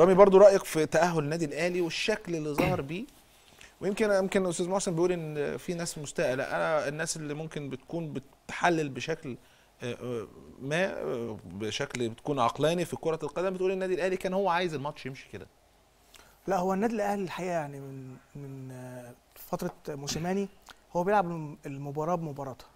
رامي برضو رايك في تاهل النادي الاهلي والشكل اللي ظهر بيه ويمكن يمكن استاذ محسن بيقول ان في ناس مستاءة لا انا الناس اللي ممكن بتكون بتحلل بشكل آه، آه، ما آه، بشكل بتكون عقلاني في كره القدم بتقول النادي الاهلي كان هو عايز الماتش يمشي كده لا هو النادي الاهلي الحقيقه يعني من من فتره موسيماني هو بيلعب المباراه بمباراتها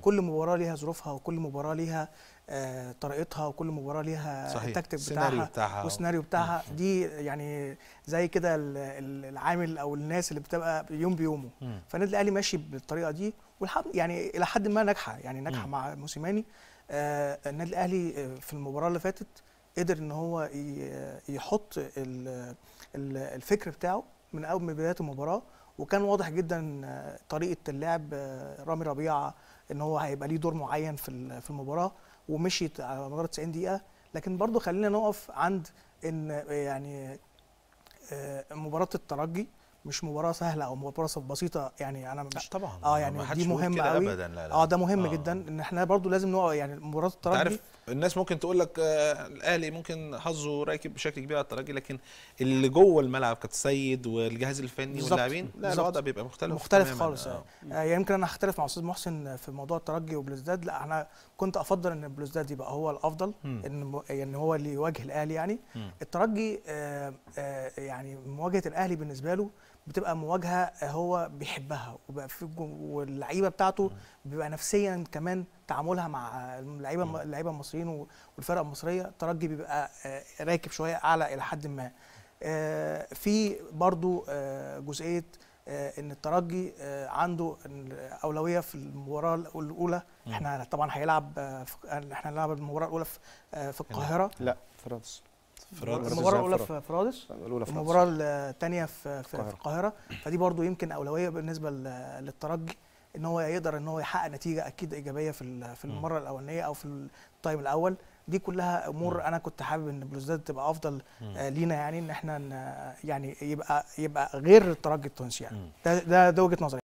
كل مباراه ليها ظروفها وكل مباراه ليها آه، طريقتها وكل مباراه ليها التكتيك بتاعها, بتاعها والسيناريو بتاعها مم. دي يعني زي كده العامل او الناس اللي بتبقى يوم بيومه فالنادي الاهلي ماشي بالطريقه دي والحمد يعني الى حد ما ناجحه يعني ناجحه مع موسيماني آه النادي الاهلي آه، في المباراه اللي فاتت قدر ان هو يحط الفكر بتاعه من اول بدايه المباراه وكان واضح جدا آه، طريقه اللعب آه، رامي ربيعه ان هو هيبقى ليه دور معين في في المباراه ومشيت على مدار 90 دقيقه لكن برضو خلينا نقف عند ان آه، يعني مباراه الترجي مش مباراه سهله او مباراه بسيطه يعني انا مش طبعا اه يعني دي مهمه قوي ابدا لا لا. اه ده مهم آه. جدا ان احنا برضو لازم نقع يعني مباراه الترجي عارف الناس ممكن تقول لك آه الاهلي ممكن حظه راكب بشكل كبير على الترجي لكن اللي جوه الملعب كابتن سيد والجهاز الفني واللاعبين لا الوضع بيبقى مختلف مختلف خالص يعني. آه. آه. آه يمكن انا هختلف مع استاذ محسن في موضوع الترجي وبلوزداد لا انا كنت افضل ان بلوزداد يبقى هو الافضل ان يعني هو اللي يواجه الاهلي يعني م. الترجي آه آه يعني مواجهه الاهلي بالنسبه له بتبقى مواجهه آه، هو بيحبها وبقى في واللعيبه بتاعته بيبقى نفسيا كمان تعاملها مع اللعيبه اللعيبه المصريين والفرق المصريه الترجي بيبقى آه، راكب شويه اعلى الى حد ما آه، في برضو جزئيه ان الترجي عنده اولويه في المباراه الاولى احنا طبعا هيلعب احنا هنلعب المباراه الاولى في القاهره لا في فرنسا المباراه الاولى في فرادس المباراه الثانيه في في القاهره فدي برضو يمكن اولويه بالنسبه للترجي ان هو يقدر ان هو يحقق نتيجه اكيد ايجابيه في في المره الاولانيه او في التايم الاول دي كلها امور انا كنت حابب ان بلوزداد تبقى افضل آه، لينا يعني ان احنا يعني يبقى يبقى غير الترجي التونسي يعني ده ده, ده وجهه نظري